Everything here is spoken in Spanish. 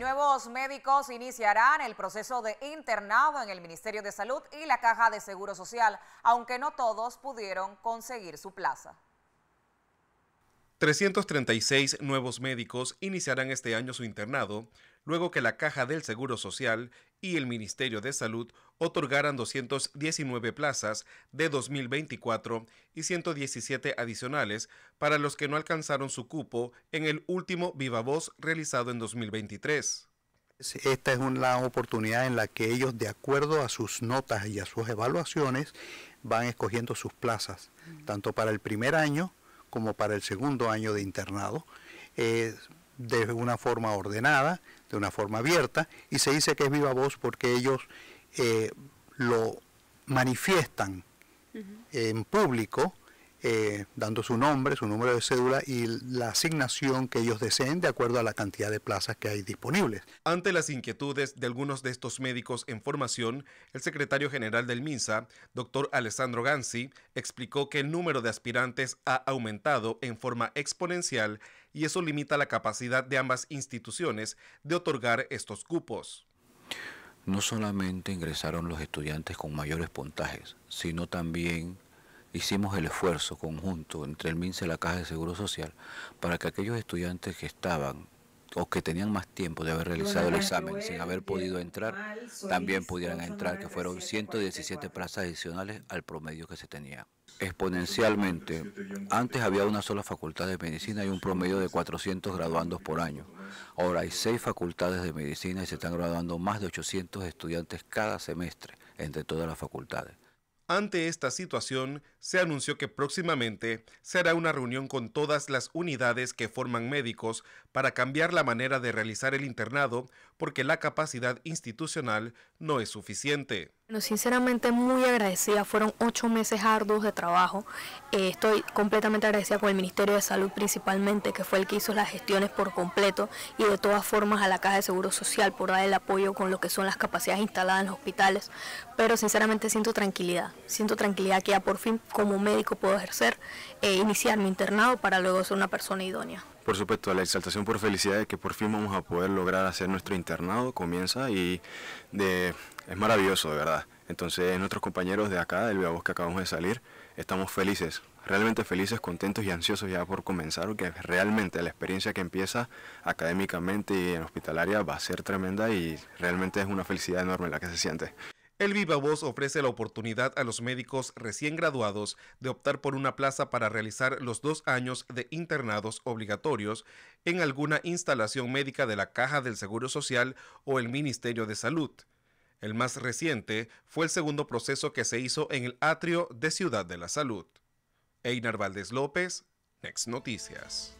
Nuevos médicos iniciarán el proceso de internado en el Ministerio de Salud y la Caja de Seguro Social, aunque no todos pudieron conseguir su plaza. 336 nuevos médicos iniciarán este año su internado luego que la Caja del Seguro Social y el Ministerio de Salud otorgaran 219 plazas de 2024 y 117 adicionales para los que no alcanzaron su cupo en el último Viva Voz realizado en 2023. Esta es una oportunidad en la que ellos, de acuerdo a sus notas y a sus evaluaciones, van escogiendo sus plazas, mm. tanto para el primer año como para el segundo año de internado. Eh, de una forma ordenada, de una forma abierta, y se dice que es viva voz porque ellos eh, lo manifiestan eh, en público eh, dando su nombre, su número de cédula y la asignación que ellos deseen de acuerdo a la cantidad de plazas que hay disponibles. Ante las inquietudes de algunos de estos médicos en formación, el secretario general del MINSA, doctor Alessandro Gansi, explicó que el número de aspirantes ha aumentado en forma exponencial y eso limita la capacidad de ambas instituciones de otorgar estos cupos. No solamente ingresaron los estudiantes con mayores puntajes, sino también hicimos el esfuerzo conjunto entre el MINSE y la Caja de Seguro Social para que aquellos estudiantes que estaban o que tenían más tiempo de haber realizado el examen sin haber podido entrar, también pudieran entrar, que fueron 117 plazas adicionales al promedio que se tenía. Exponencialmente, antes había una sola facultad de medicina y un promedio de 400 graduandos por año. Ahora hay seis facultades de medicina y se están graduando más de 800 estudiantes cada semestre entre todas las facultades. Ante esta situación, se anunció que próximamente será una reunión con todas las unidades que forman médicos para cambiar la manera de realizar el internado porque la capacidad institucional no es suficiente. Bueno, sinceramente muy agradecida, fueron ocho meses arduos de trabajo. Eh, estoy completamente agradecida con el Ministerio de Salud principalmente, que fue el que hizo las gestiones por completo y de todas formas a la Caja de Seguro Social por dar el apoyo con lo que son las capacidades instaladas en los hospitales. Pero sinceramente siento tranquilidad, siento tranquilidad que ya por fin como médico puedo ejercer, e iniciar mi internado para luego ser una persona idónea. Por supuesto, la exaltación por felicidad de que por fin vamos a poder lograr hacer nuestro internado comienza y es maravilloso, de verdad. Entonces, nuestros compañeros de acá, del Bosque que acabamos de salir, estamos felices, realmente felices, contentos y ansiosos ya por comenzar, porque realmente la experiencia que empieza académicamente y en hospitalaria va a ser tremenda y realmente es una felicidad enorme la que se siente. El Viva Voz ofrece la oportunidad a los médicos recién graduados de optar por una plaza para realizar los dos años de internados obligatorios en alguna instalación médica de la Caja del Seguro Social o el Ministerio de Salud. El más reciente fue el segundo proceso que se hizo en el atrio de Ciudad de la Salud. Einar Valdés López, Next Noticias.